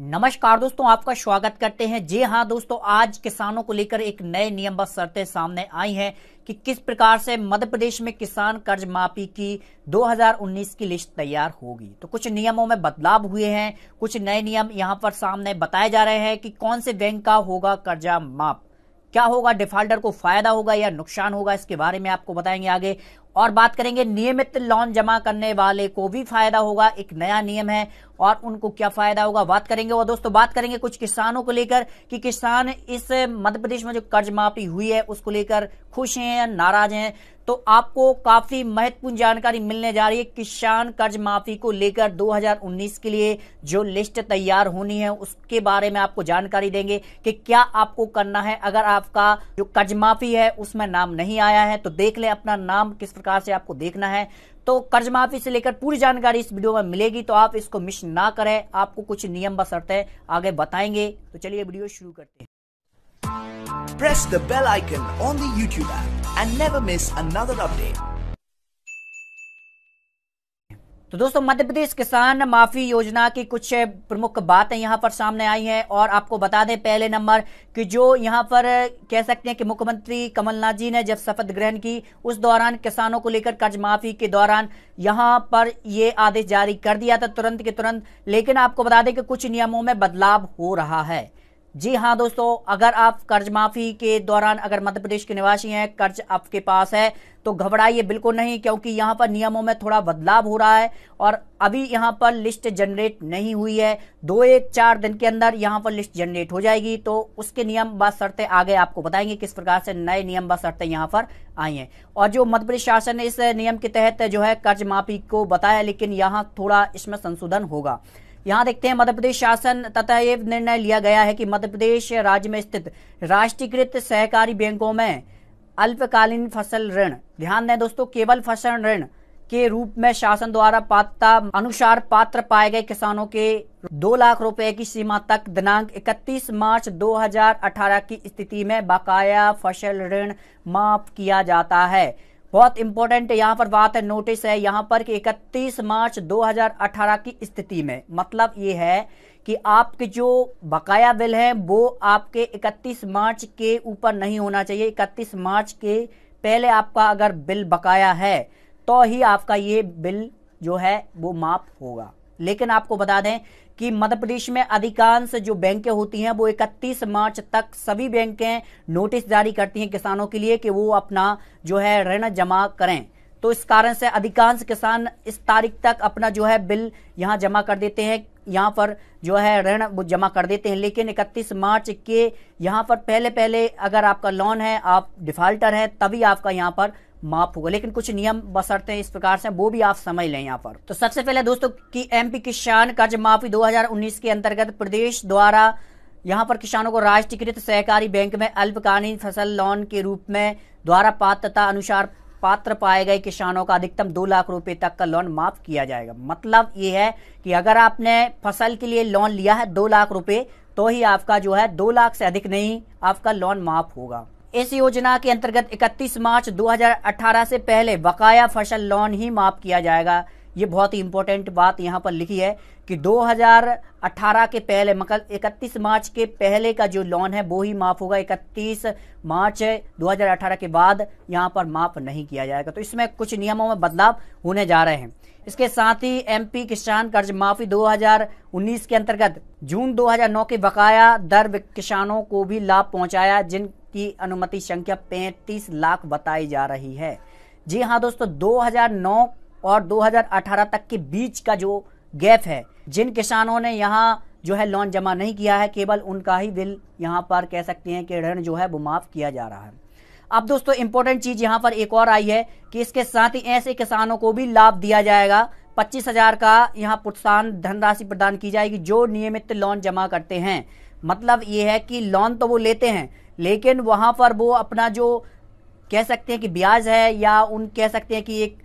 नमस्कार दोस्तों आपका स्वागत करते हैं जी हाँ दोस्तों आज किसानों को लेकर एक नए नियम व शर्तें सामने आई हैं कि किस प्रकार से मध्य प्रदेश में किसान कर्ज माफी की 2019 की लिस्ट तैयार होगी तो कुछ नियमों में बदलाव हुए हैं कुछ नए नियम यहां पर सामने बताए जा रहे हैं कि कौन से बैंक का होगा कर्जा माफ क्या होगा डिफॉल्टर को फायदा होगा या नुकसान होगा इसके बारे में आपको बताएंगे आगे और बात करेंगे नियमित लोन जमा करने वाले को भी फायदा होगा एक नया नियम है और उनको क्या फायदा होगा बात करेंगे और दोस्तों बात करेंगे कुछ किसानों को लेकर कि किसान इस मध्य प्रदेश में जो कर्ज माफी हुई है उसको लेकर खुश हैं या नाराज हैं तो आपको काफी महत्वपूर्ण जानकारी मिलने जा रही है किसान कर्ज माफी को लेकर 2019 के लिए जो लिस्ट तैयार होनी है उसके बारे में आपको जानकारी देंगे कि क्या आपको करना है अगर आपका जो कर्ज माफी है उसमें नाम नहीं आया है तो देख ले अपना नाम किस प्रकार से आपको देखना है तो कर्ज माफी से लेकर पूरी जानकारी इस वीडियो में मिलेगी तो आप इसको मिस ना करें आपको कुछ नियम बसरते आगे बताएंगे तो चलिए वीडियो शुरू करते हैं press the bell icon on the YouTube and never miss another update तो दोस्तों मध्य प्रदेश किसान माफी योजना की कुछ प्रमुख बातें यहां पर सामने आई हैं और आपको बता दें पहले नंबर कि जो यहां पर कह सकते हैं कि मुख्यमंत्री कमलनाथ जी ने जब शपथ ग्रहण की उस दौरान किसानों को लेकर कर्ज माफी के दौरान यहां पर ये आदेश जारी कर दिया था तुरंत के तुरंत लेकिन आपको बता दें कि कुछ नियमों में बदलाव हो रहा है जी हाँ दोस्तों अगर आप कर्ज माफी के दौरान अगर मध्य प्रदेश के निवासी हैं कर्ज आपके पास है तो घबराइए बिल्कुल नहीं क्योंकि यहाँ पर नियमों में थोड़ा बदलाव हो रहा है और अभी यहाँ पर लिस्ट जनरेट नहीं हुई है दो एक चार दिन के अंदर यहाँ पर लिस्ट जनरेट हो जाएगी तो उसके नियम व शर्तें आगे आपको बताएंगे किस प्रकार से नए नियम व शर्तें यहाँ पर आई हैं और जो मध्य प्रदेश शासन ने इस नियम के तहत जो है कर्ज माफी को बताया लेकिन यहाँ थोड़ा इसमें संशोधन होगा यहां देखते हैं मध्यप्रदेश शासन तथा ये निर्णय लिया गया है कि मध्यप्रदेश राज्य में स्थित राष्ट्रीयकृत सहकारी बैंकों में अल्पकालीन फसल ऋण ध्यान दें दोस्तों केवल फसल ऋण के रूप में शासन द्वारा पात्रता अनुसार पात्र पाए गए किसानों के दो लाख रुपए की सीमा तक दिनांक 31 मार्च 2018 की स्थिति में बकाया फसल ऋण माफ किया जाता है बहुत इंपॉर्टेंट यहाँ पर बात है नोटिस है यहाँ पर कि 31 मार्च 2018 की स्थिति में मतलब ये है कि आपके जो बकाया बिल है वो आपके 31 मार्च के ऊपर नहीं होना चाहिए 31 मार्च के पहले आपका अगर बिल बकाया है तो ही आपका ये बिल जो है वो माफ होगा लेकिन आपको बता दें कि मध्य प्रदेश में अधिकांश जो बैंकें होती हैं वो 31 मार्च तक सभी बैंकें नोटिस जारी करती हैं किसानों के लिए कि वो अपना जो है ऋण जमा करें तो इस कारण से अधिकांश किसान इस तारीख तक अपना जो है बिल यहाँ जमा कर देते हैं यहां पर जो है ऋण वो जमा कर देते हैं लेकिन 31 मार्च के यहां पर पहले पहले अगर आपका लोन है आप डिफाल्टर हैं तभी आपका यहाँ पर माफ होगा लेकिन कुछ नियम बसरते हैं इस प्रकार से वो भी आप समझ लें यहाँ पर तो सबसे पहले दोस्तों की एम किसान कर्ज माफी दो के अंतर्गत प्रदेश द्वारा यहाँ पर किसानों को राष्ट्रीयकृत सहकारी बैंक में अल्पकालीन फसल लोन के रूप में द्वारा पात्रता अनुसार पात्र पाए गए किसानों का अधिकतम दो लाख रुपए तक का लोन माफ किया जाएगा मतलब ये है कि अगर आपने फसल के लिए लोन लिया है दो लाख रुपए तो ही आपका जो है दो लाख से अधिक नहीं आपका लोन माफ होगा इस योजना के अंतर्गत 31 मार्च 2018 से पहले बकाया फसल लोन ही माफ किया जाएगा ये बहुत ही इंपॉर्टेंट बात यहाँ पर लिखी है कि 2018 के पहले मतलब इकतीस मार्च के पहले का जो लोन है वो ही माफ होगा 31 मार्च 2018 के बाद यहाँ पर माफ नहीं किया जाएगा तो इसमें कुछ नियमों में बदलाव होने जा रहे हैं इसके साथ ही एमपी किसान कर्ज माफी 2019 के अंतर्गत जून 2009 के बकाया दर किसानों को भी लाभ पहुंचाया जिन की अनुमति संख्या 35 लाख बताई जा रही है जी हाँ दोस्तों 2009 और 2018 तक के बीच का जो गैप है जिन किसानों ने यहाँ जो है लोन जमा नहीं किया है केवल उनका ही बिल यहाँ पर कह सकते हैं कि ऋण जो है वो माफ़ किया जा रहा है अब दोस्तों इंपॉर्टेंट चीज़ यहाँ पर एक और आई है कि इसके साथ ही ऐसे किसानों को भी लाभ दिया जाएगा पच्चीस हजार का यहाँ प्रोत्साहन धनराशि प्रदान की जाएगी जो नियमित लोन जमा करते हैं मतलब ये है कि लोन तो वो लेते हैं लेकिन वहाँ पर वो अपना जो कह सकते हैं कि ब्याज है या उन कह सकते हैं कि एक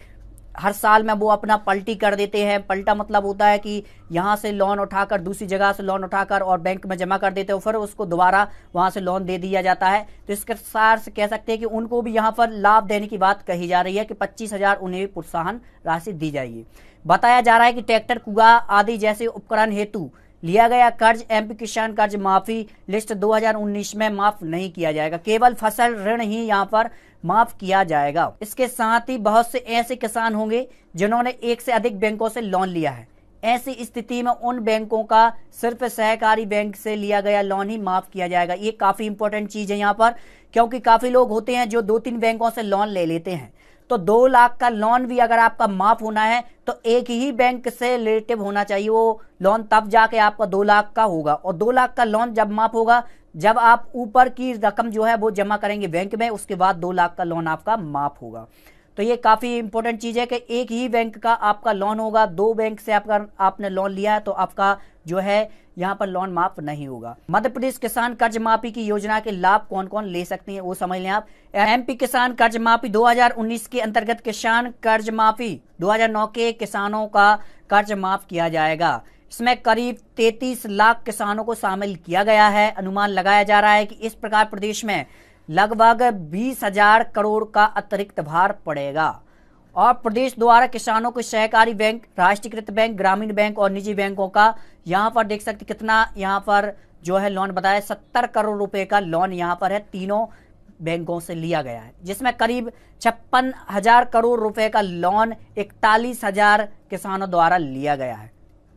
हर साल में वो अपना पलटी कर देते हैं पलटा मतलब होता है कि यहाँ से लोन उठाकर दूसरी जगह से लोन उठाकर और बैंक में जमा कर देते हो फिर उसको दोबारा वहां से लोन दे दिया जाता है तो इसके सार से कह सकते हैं कि उनको भी यहाँ पर लाभ देने की बात कही जा रही है कि पच्चीस हजार उन्हें प्रोत्साहन राशि दी जाएगी बताया जा रहा है कि ट्रैक्टर कुआ आदि जैसे उपकरण हेतु लिया गया कर्ज एमपी किसान कर्ज माफी लिस्ट 2019 में माफ नहीं किया जाएगा केवल फसल ऋण ही यहाँ पर माफ किया जाएगा इसके साथ ही बहुत से ऐसे किसान होंगे जिन्होंने एक से अधिक बैंकों से लोन लिया है ऐसी स्थिति में उन बैंकों का सिर्फ सहकारी बैंक से लिया गया लोन ही माफ किया जाएगा ये काफी इंपॉर्टेंट चीज है यहाँ पर क्योंकि काफी लोग होते हैं जो दो तीन बैंकों से लोन ले लेते हैं तो दो लाख का लोन भी अगर आपका माफ होना है तो एक ही बैंक से रिलेटिव होना चाहिए वो लोन तब जाके आपका दो लाख का होगा और दो लाख का लोन जब माफ होगा जब आप ऊपर की रकम जो है वो जमा करेंगे बैंक में उसके बाद दो लाख का लोन आपका माफ होगा तो ये काफ़ी इंपॉर्टेंट चीज़ है कि एक ही बैंक का आपका लोन होगा दो बैंक से आपका आपने लोन लिया है तो आपका जो है यहाँ पर लोन माफ नहीं होगा मध्य प्रदेश किसान कर्ज माफी की योजना के लाभ कौन कौन ले सकते हैं वो समझ लें आप एमपी किसान कर्ज माफी 2019 के अंतर्गत किसान कर्ज माफी 2009 के किसानों का कर्ज माफ किया जाएगा इसमें करीब 33 लाख किसानों को शामिल किया गया है अनुमान लगाया जा रहा है कि इस प्रकार प्रदेश में लगभग बीस हजार करोड़ का अतिरिक्त भार पड़ेगा और प्रदेश द्वारा किसानों को सहकारी बैंक राष्ट्रीयकृत बैंक ग्रामीण बैंक और निजी बैंकों का यहाँ पर देख सकते कितना यहाँ पर जो है लोन बताया सत्तर करोड़ रुपए का लोन यहाँ पर है तीनों बैंकों से लिया गया है जिसमें करीब छप्पन हजार करोड़ रुपए का लोन इकतालीस हजार किसानों द्वारा लिया गया है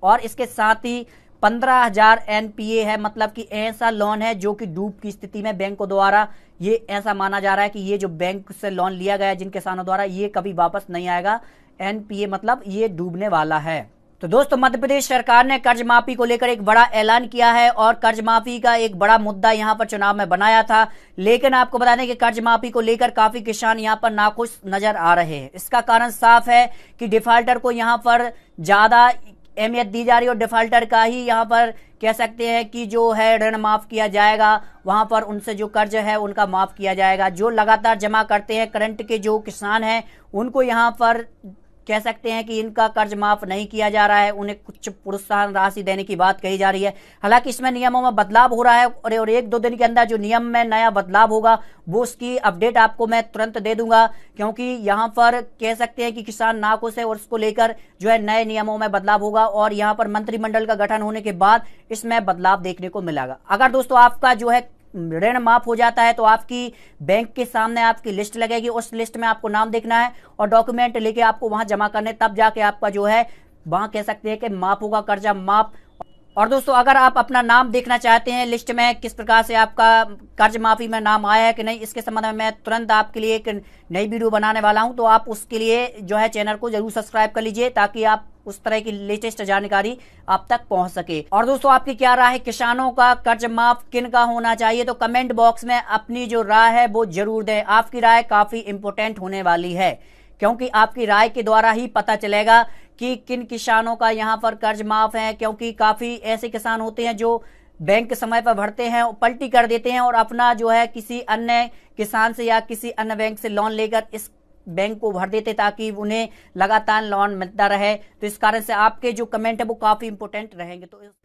और इसके साथ ही पंद्रह हजार एनपीए है मतलब कि ऐसा लोन है जो कि डूब की स्थिति में बैंकों द्वारा ये ऐसा माना जा रहा है कि ये जो बैंक से लोन लिया गया जिन किसानों द्वारा ये कभी वापस नहीं आएगा एनपीए मतलब ये डूबने वाला है तो दोस्तों मध्य प्रदेश सरकार ने कर्ज माफी को लेकर एक बड़ा ऐलान किया है और कर्ज माफी का एक बड़ा मुद्दा यहां पर चुनाव में बनाया था लेकिन आपको बता दें कि कर्ज माफी को लेकर काफी किसान यहां पर नाखुश नजर आ रहे हैं इसका कारण साफ है कि डिफाल्टर को यहां पर ज्यादा अहमियत दी जा रही और डिफाल्टर का ही यहाँ पर कह सकते हैं कि जो है ऋण माफ़ किया जाएगा वहां पर उनसे जो कर्ज है उनका माफ़ किया जाएगा जो लगातार जमा करते हैं करंट के जो किसान हैं उनको यहाँ पर कह सकते हैं कि इनका कर्ज माफ नहीं किया जा रहा है उन्हें कुछ प्रोत्साहन राशि देने की बात कही जा रही है हालांकि इसमें नियमों में बदलाव हो रहा है और, और एक दो दिन के अंदर जो नियम में नया बदलाव होगा वो उसकी अपडेट आपको मैं तुरंत दे दूंगा क्योंकि यहां पर कह सकते हैं कि किसान नाखुश है और उसको लेकर जो है नए नियमों में बदलाव होगा और यहाँ पर मंत्रिमंडल का गठन होने के बाद इसमें बदलाव देखने को मिलेगा अगर दोस्तों आपका जो है ऋण माफ हो जाता है तो आपकी बैंक के सामने आपकी लिस्ट लगेगी उस लिस्ट में आपको नाम देखना है और डॉक्यूमेंट लेके आपको वहां जमा करने तब जाके आपका जो है वहां कह सकते हैं कि माफ होगा कर्जा माफ और दोस्तों अगर आप अपना नाम देखना चाहते हैं लिस्ट में किस प्रकार से आपका कर्ज माफी में नाम आया है कि नहीं इसके संबंध में मैं तुरंत आपके लिए एक नई वीडियो बनाने वाला हूं तो आप उसके लिए जो है चैनल को जरूर सब्सक्राइब कर लीजिए ताकि आप उस तरह की लेटेस्ट जानकारी आप तक पहुंच सके और दोस्तों आपकी क्या राय है किसानों का कर्ज माफ किन का होना चाहिए तो कमेंट बॉक्स में अपनी जो राय है वो जरूर दें आपकी राय काफी इंपोर्टेंट होने वाली है क्योंकि आपकी राय के द्वारा ही पता चलेगा कि किन किसानों का यहाँ पर कर्ज माफ है क्योंकि काफी ऐसे किसान होते हैं जो बैंक समय पर भरते हैं पलटी कर देते हैं और अपना जो है किसी अन्य किसान से या किसी अन्य बैंक से लोन लेकर इस बैंक को भर देते ताकि उन्हें लगातार लोन मिलता रहे तो इस कारण से आपके जो कमेंट है वो काफी इंपोर्टेंट रहेंगे तो